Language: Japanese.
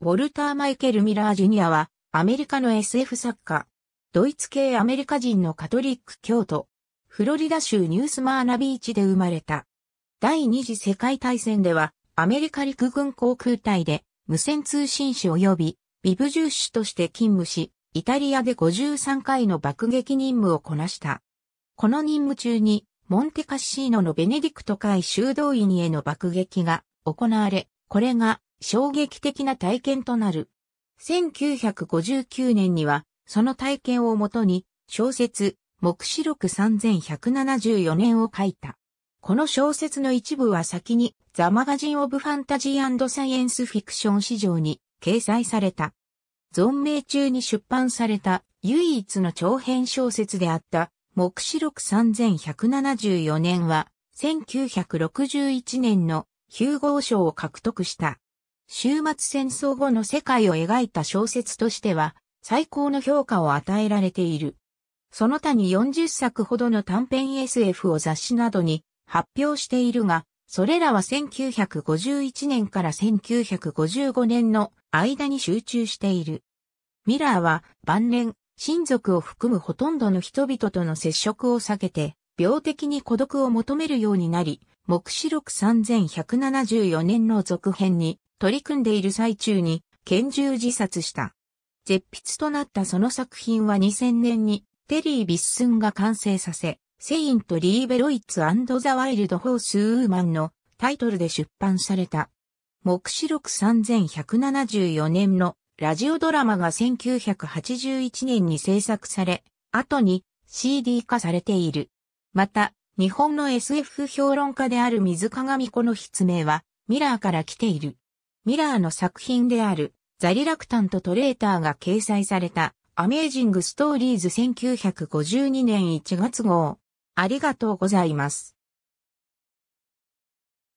ウォルター・マイケル・ミラー・ジュニアは、アメリカの SF 作家。ドイツ系アメリカ人のカトリック教徒。フロリダ州ニュースマーナビーチで生まれた。第二次世界大戦では、アメリカ陸軍航空隊で、無線通信士及び、ビブ重視として勤務し、イタリアで53回の爆撃任務をこなした。この任務中に、モンテカッシーノのベネディクト会修道院への爆撃が行われ、これが衝撃的な体験となる。1959年には、その体験をもとに、小説、目視録3174年を書いた。この小説の一部は先に、ザ・マガジン・オブ・ファンタジーサイエンス・フィクション史上に掲載された。存命中に出版された唯一の長編小説であった、目視録3174年は、1961年のヒューゴー賞を獲得した。終末戦争後の世界を描いた小説としては、最高の評価を与えられている。その他に40作ほどの短編 SF を雑誌などに発表しているが、それらは1951年から1955年の間に集中している。ミラーは晩年、親族を含むほとんどの人々との接触を避けて、病的に孤独を求めるようになり、目視録3174年の続編に取り組んでいる最中に拳銃自殺した。絶筆となったその作品は2000年にテリー・ビッスンが完成させ、セイント・リーベロイツ・ザ・ワイルド・ホース・ウーマンのタイトルで出版された。目視録3174年のラジオドラマが1981年に制作され、後に CD 化されている。また、日本の SF 評論家である水鏡子の筆名は、ミラーから来ている。ミラーの作品であるザリラクタンとトレーターが掲載されたアメージングストーリーズ1952年1月号。ありがとうございます。